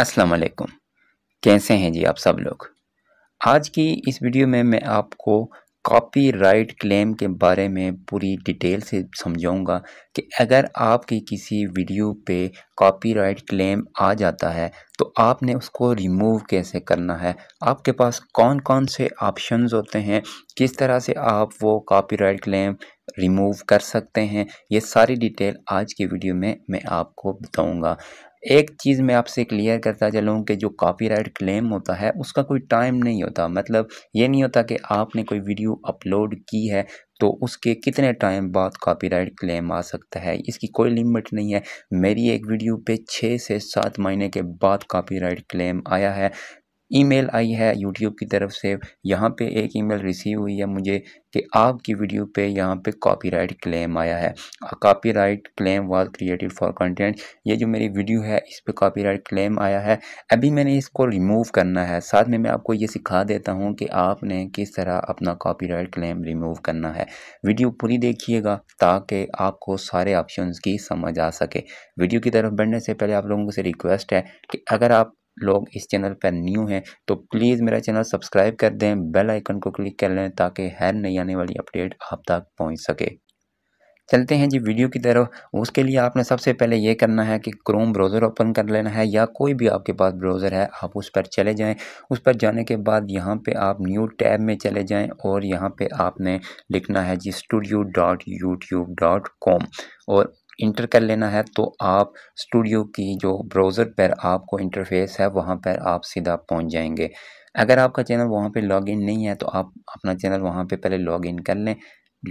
अस्सलाम वालेकुम कैसे हैं जी आप सब लोग आज की इस वीडियो में मैं आपको कॉपीराइट क्लेम के बारे में पूरी डिटेल से समझाऊंगा कि अगर आपकी किसी वीडियो पे कॉपीराइट क्लेम आ जाता है तो आपने उसको रिमूव कैसे करना है आपके पास कौन कौन से ऑप्शंस होते हैं किस तरह से आप वो कॉपीराइट क्लेम रिमूव कर सकते हैं ये सारी डिटेल आज की वीडियो में मैं आपको बताऊंगा एक चीज़ मैं आपसे क्लियर करता चलूँ कि जो कॉपीराइट क्लेम होता है उसका कोई टाइम नहीं होता मतलब ये नहीं होता कि आपने कोई वीडियो अपलोड की है तो उसके कितने टाइम बाद कॉपीराइट क्लेम आ सकता है इसकी कोई लिमिट नहीं है मेरी एक वीडियो पे छः से सात महीने के बाद कॉपीराइट क्लेम आया है ईमेल आई है यूट्यूब की तरफ से यहाँ पे एक ईमेल रिसीव हुई है मुझे कि आपकी वीडियो पे यहाँ पे कॉपीराइट क्लेम आया है copyright claim was created for content ये जो मेरी वीडियो है इस पे कॉपीराइट क्लेम आया है अभी मैंने इसको रिमूव करना है साथ में मैं आपको ये सिखा देता हूँ कि आपने किस तरह अपना कॉपीराइट क्लेम रिमूव करना है वीडियो पूरी देखिएगा ताकि आपको सारे ऑप्शन की समझ आ सके वीडियो की तरफ बढ़ने से पहले आप लोगों से रिक्वेस्ट है कि अगर आप लोग इस चैनल पर न्यू हैं तो प्लीज़ मेरा चैनल सब्सक्राइब कर दें बेल आइकन को क्लिक कर लें ताकि हर नई आने वाली अपडेट आप तक पहुंच सके चलते हैं जी वीडियो की तरफ उसके लिए आपने सबसे पहले ये करना है कि क्रोम ब्राउज़र ओपन कर लेना है या कोई भी आपके पास ब्राउज़र है आप उस पर चले जाएं उस पर जाने के बाद यहाँ पे आप न्यू टैब में चले जाएं और यहाँ पे आपने लिखना है जी studio dot YouTube dot com और इंटर कर लेना है तो आप स्टूडियो की जो ब्राउज़र पर आपको इंटरफेस है वहाँ पर आप सीधा पहुँच जाएंगे अगर आपका चैनल वहाँ पे लॉगिन नहीं है तो आप अपना चैनल वहाँ पे पहले लॉगिन कर लें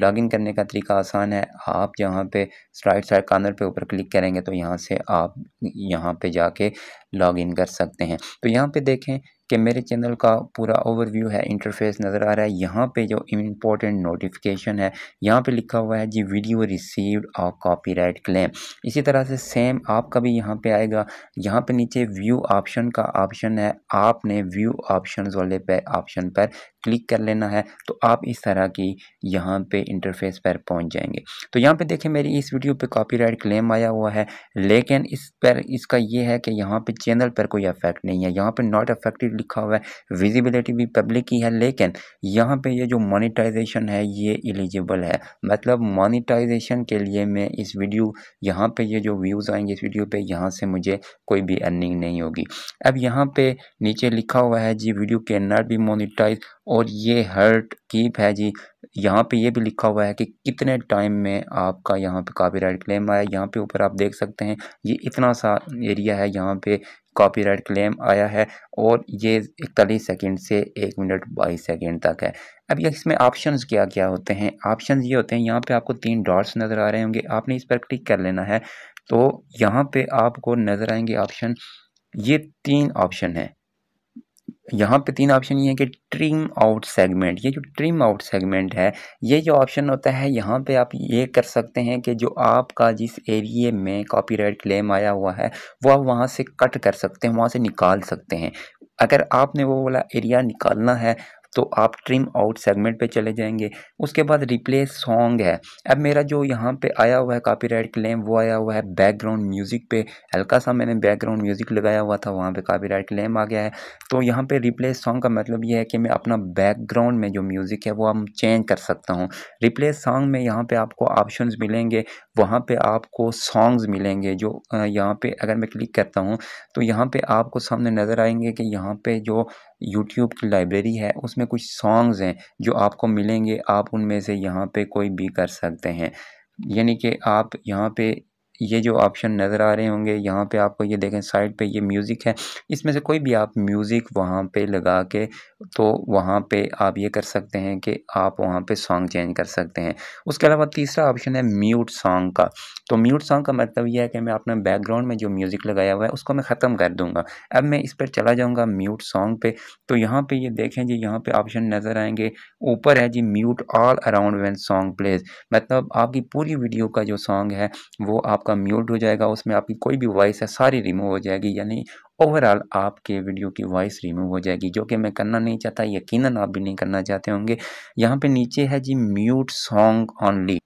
लॉगिन करने का तरीका आसान है आप जहाँ पे राइट साइड कॉर्नर पे ऊपर क्लिक करेंगे तो यहाँ से आप यहाँ पे जाके लॉगिन कर सकते हैं तो यहाँ पे देखें कि मेरे चैनल का पूरा ओवरव्यू है इंटरफेस नज़र आ रहा है यहाँ पे जो इम्पोर्टेंट नोटिफिकेशन है यहाँ पे लिखा हुआ है जी वीडियो रिसीव्ड और कॉपीराइट क्लेम इसी तरह से सेम आपका भी यहाँ पे आएगा यहाँ पे नीचे व्यू ऑप्शन का ऑप्शन है आपने व्यू ऑप्शन वाले पे ऑप्शन पर क्लिक कर लेना है तो आप इस तरह की यहाँ पे इंटरफेस पर पहुँच जाएंगे तो यहाँ पे देखें मेरी इस वीडियो पे कॉपीराइट क्लेम आया हुआ है लेकिन इस पर इसका ये है कि यहाँ पे चैनल पर कोई अफेक्ट नहीं है यहाँ पे नॉट अफेक्टिव लिखा हुआ है विजिबिलिटी भी पब्लिक की है लेकिन यहाँ पे ये जो मोनिटाइजेशन है ये एलिजिबल है मतलब मोनिटाइजेशन के लिए मैं इस वीडियो यहाँ पे ये जो व्यूज़ आएंगे इस वीडियो पे यहाँ से मुझे कोई भी अर्निंग नहीं होगी अब यहाँ पे नीचे लिखा हुआ है जी video can not be monetize और ये हर्ट कीप है जी यहाँ पे ये भी लिखा हुआ है कि कितने टाइम में आपका यहाँ पे कॉपीराइट क्लेम आया यहाँ पे ऊपर आप देख सकते हैं ये इतना सा एरिया है यहाँ पे कॉपीराइट क्लेम आया है और ये इकतालीस सेकेंड से एक मिनट बाईस सेकेंड तक है अब ये इसमें ऑप्शंस क्या क्या होते हैं ऑप्शंस ये होते हैं यहाँ पे आपको तीन डॉट्स नज़र आ रहे होंगे आपने इस पर क्लिक कर लेना है तो यहाँ पे आपको नज़र आएंगे ऑप्शन ये तीन ऑप्शन हैं यहाँ पे तीन ऑप्शन ये है कि ट्रिम आउट सेगमेंट ये जो ट्रिम आउट सेगमेंट है ये जो ऑप्शन होता है यहाँ पे आप ये कर सकते हैं कि जो आपका जिस एरिए में कॉपीराइट क्लेम आया हुआ है वो आप वहाँ से कट कर सकते हैं वहाँ से निकाल सकते हैं अगर आपने वो वाला एरिया निकालना है तो आप ट्रिम आउट सेगमेंट पे चले जाएंगे उसके बाद रिप्लेस सॉन्ग है अब मेरा जो यहाँ पे आया हुआ है कॉपीराइट क्लेम वो आया हुआ है बैकग्राउंड म्यूज़िक पे हल्का सा मैंने बैकग्राउंड म्यूज़िक लगाया हुआ था वहाँ पे कॉपीराइट क्लेम आ गया है तो यहाँ पे रिप्लेस सॉन्ग का मतलब ये है कि मैं अपना बैकग्राउंड में जो म्यूज़िक है वो हम चेंज कर सकता हूँ रिप्लेस सॉन्ग में यहाँ पर आपको ऑप्शन मिलेंगे वहाँ पर आपको सॉन्ग्स मिलेंगे जो यहाँ पर अगर मैं क्लिक करता हूँ तो यहाँ पर आपको सामने नज़र आएंगे कि यहाँ पर जो यूट्यूब की लाइब्रेरी है उसमें इसमें कुछ सॉन्ग्स हैं जो आपको मिलेंगे आप उनमें से यहाँ पे कोई भी कर सकते हैं यानी कि आप यहाँ पे ये जो ऑप्शन नज़र आ रहे होंगे यहाँ पे आपको ये देखें साइड पे ये म्यूज़िक है इसमें से कोई भी आप म्यूज़िक वहाँ पे लगा के तो वहाँ पे आप ये कर सकते हैं कि आप वहाँ पे सॉन्ग चेंज कर सकते हैं उसके अलावा तीसरा ऑप्शन है म्यूट सॉन्ग का तो म्यूट सॉन्ग का मतलब यह है कि मैं अपने बैकग्राउंड में जो म्यूज़िक लगाया हुआ है उसको मैं ख़त्म कर दूँगा अब मैं इस पर चला जाऊँगा म्यूट सॉन्ग पर तो यहाँ पर ये देखें जी यहाँ पर ऑप्शन नज़र आएँगे ऊपर है जी mute all around one song plays मतलब आपकी पूरी वीडियो का जो सॉन्ग है वो आपका आपका म्यूट हो जाएगा उसमें आपकी कोई भी वॉइस है सारी रिमूव हो जाएगी यानी ओवरऑल आपके वीडियो की वॉइस रिमूव हो जाएगी जो कि मैं करना नहीं चाहता यकीनन आप भी नहीं करना चाहते होंगे यहाँ पे नीचे है जी म्यूट सॉन्ग ऑनली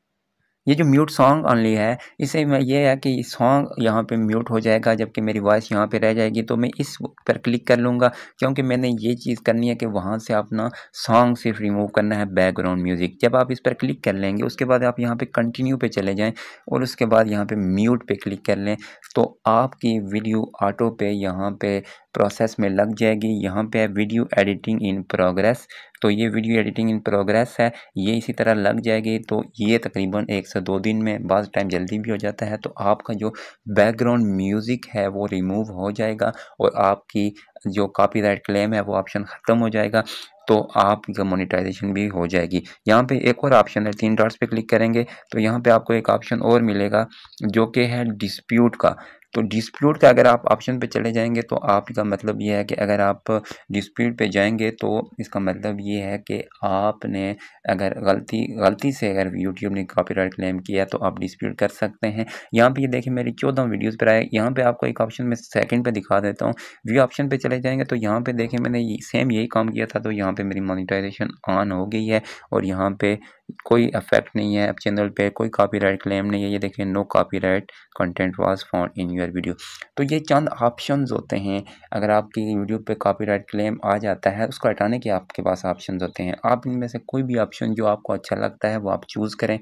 ये जो म्यूट सॉन्ग ऑनली है इसे मैं ये है कि सॉन्ग यहाँ पे म्यूट हो जाएगा जबकि मेरी वॉइस यहाँ पे रह जाएगी तो मैं इस पर क्लिक कर लूँगा क्योंकि मैंने ये चीज़ करनी है कि वहाँ से अपना सॉन्ग सिर्फ रिमूव करना है बैकग्राउंड म्यूज़िक जब आप इस पर क्लिक कर लेंगे उसके बाद आप यहाँ पर कंटिन्यू पर चले जाएँ और उसके बाद यहाँ पर म्यूट पर क्लिक कर लें तो आपकी वीडियो ऑटो पे यहाँ पे प्रोसेस में लग जाएगी यहाँ पे वीडियो एडिटिंग इन प्रोग्रेस तो ये वीडियो एडिटिंग इन प्रोग्रेस है ये इसी तरह लग जाएगी तो ये तकरीबन एक से दो दिन में बाद टाइम जल्दी भी हो जाता है तो आपका जो बैकग्राउंड म्यूज़िक है वो रिमूव हो जाएगा और आपकी जो कॉपीराइट क्लेम है वो ऑप्शन ख़त्म हो जाएगा तो आपका मोनिटाइजेशन भी हो जाएगी यहाँ पे एक और ऑप्शन है तीन डॉट्स पे क्लिक करेंगे तो यहाँ पे आपको एक ऑप्शन और मिलेगा जो कि है डिस्प्यूट का तो डिस्प्यूट का अगर आप ऑप्शन पे चले जाएंगे तो आपका मतलब ये है कि अगर आप डिस्प्यूट पे जाएंगे तो इसका मतलब ये है कि आपने अगर गलती गलती से अगर यूट्यूब ने कॉपीराइट क्लेम किया तो आप डिस्प्यूट कर सकते हैं यहाँ पे ये देखिए मेरी चौदह वीडियोस पर आए यहाँ पे आपको एक ऑप्शन में सेकंड पे दिखा देता हूँ व्यू ऑप्शन पर चले जाएँगे तो यहाँ पर देखें मैंने सेम यही काम किया था तो यहाँ पर मेरी मोनिटाइजेशन ऑन हो गई है और यहाँ पर कोई अफेक्ट नहीं है चैनल पे कोई कॉपीराइट क्लेम नहीं है ये देखें no copyright content was found in your video तो ये चंद ऑप्शंस होते हैं अगर आपकी वीडियो पे कॉपीराइट क्लेम आ जाता है उसको हटाने के आपके पास ऑप्शंस होते हैं आप इनमें से कोई भी ऑप्शन जो आपको अच्छा लगता है वो आप चूज़ करें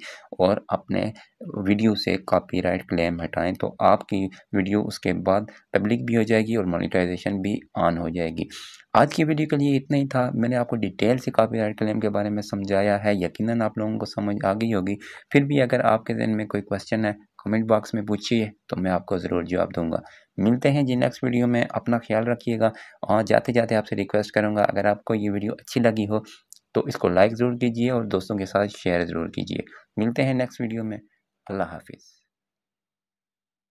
और अपने वीडियो से कॉपीराइट क्लेम हटाएँ तो आपकी वीडियो उसके बाद पब्लिक भी हो जाएगी और मोनिटाइजेशन भी ऑन हो जाएगी आज की वीडियो के लिए इतना ही था मैंने आपको डिटेल से कॉपीराइट क्लेम के बारे में समझाया है यकीनन आप लोगों को समझ आ गई होगी फिर भी अगर आपके जहन में कोई क्वेश्चन है कमेंट बॉक्स में पूछिए तो मैं आपको ज़रूर जवाब दूंगा मिलते हैं जी नेक्स्ट वीडियो में अपना ख्याल रखिएगा और जाते जाते आपसे रिक्वेस्ट करूंगा अगर आपको ये वीडियो अच्छी लगी हो तो इसको लाइक ज़रूर कीजिए और दोस्तों के साथ शेयर ज़रूर कीजिए मिलते हैं नेक्स्ट वीडियो में अल्लाह हाफिज़